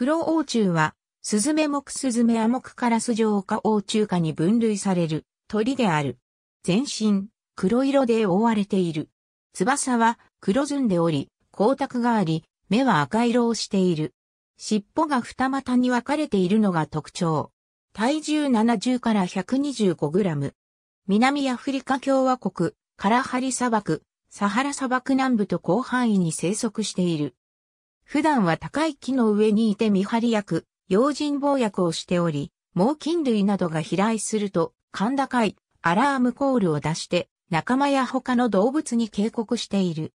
黒王虫は、スズメ目スズメア目カラスジョウ科王虫科に分類される鳥である。全身、黒色で覆われている。翼は黒ずんでおり、光沢があり、目は赤色をしている。尻尾が二股に分かれているのが特徴。体重70から125グラム。南アフリカ共和国、カラハリ砂漠、サハラ砂漠南部と広範囲に生息している。普段は高い木の上にいて見張り役、用心棒役をしており、猛禽類などが飛来すると、甲高いアラームコールを出して、仲間や他の動物に警告している。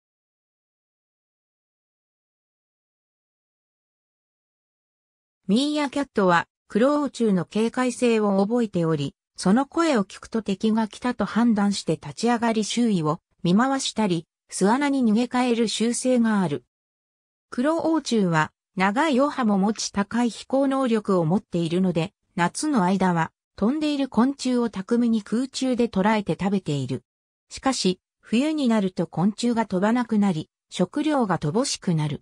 ミーアキャットは、クロウ中の警戒性を覚えており、その声を聞くと敵が来たと判断して立ち上がり周囲を見回したり、巣穴に逃げ帰る習性がある。黒王虫は長いお波も持ち高い飛行能力を持っているので、夏の間は飛んでいる昆虫を巧みに空中で捕らえて食べている。しかし、冬になると昆虫が飛ばなくなり、食料が乏しくなる。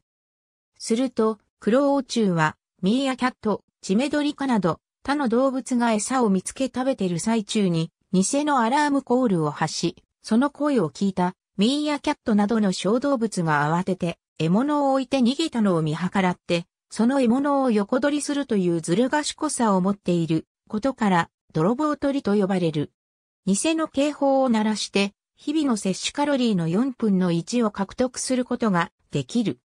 すると、黒王虫は、ミーアキャット、チメドリカなど、他の動物が餌を見つけ食べてる最中に、偽のアラームコールを発し、その声を聞いた、ミーアキャットなどの小動物が慌てて、獲物を置いて逃げたのを見計らって、その獲物を横取りするというずる賢さを持っていることから、泥棒取りと呼ばれる。偽の警報を鳴らして、日々の摂取カロリーの4分の1を獲得することができる。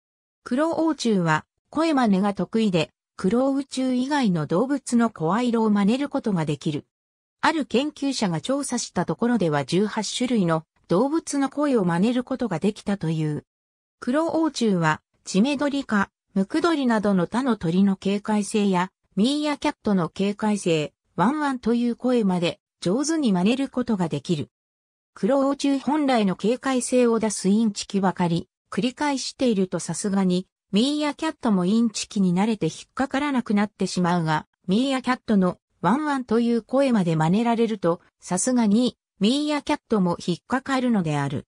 黒王虫は声真似が得意で、黒宇宙以外の動物の声色を真似ることができる。ある研究者が調査したところでは18種類の動物の声を真似ることができたという。黒王虫は、チメドリ科、ムクドリなどの他の鳥の警戒性や、ミーヤキャットの警戒性、ワンワンという声まで上手に真似ることができる。黒王虫本来の警戒性を出すインチキばかり、繰り返しているとさすがに、ミーヤキャットもインチキに慣れて引っかからなくなってしまうが、ミーヤキャットのワンワンという声まで真似られると、さすがに、ミーヤキャットも引っかかるのである。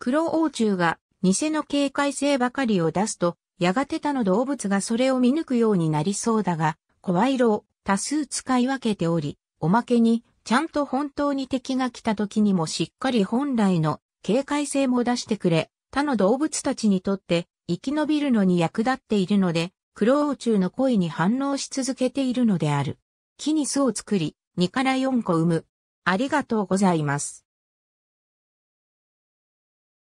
黒王虫が偽の警戒性ばかりを出すと、やがて他の動物がそれを見抜くようになりそうだが、声色を多数使い分けており、おまけに、ちゃんと本当に敵が来た時にもしっかり本来の警戒性も出してくれ、他の動物たちにとって生き延びるのに役立っているので、苦労中の恋に反応し続けているのである。木に巣を作り、2から4個産む。ありがとうございます。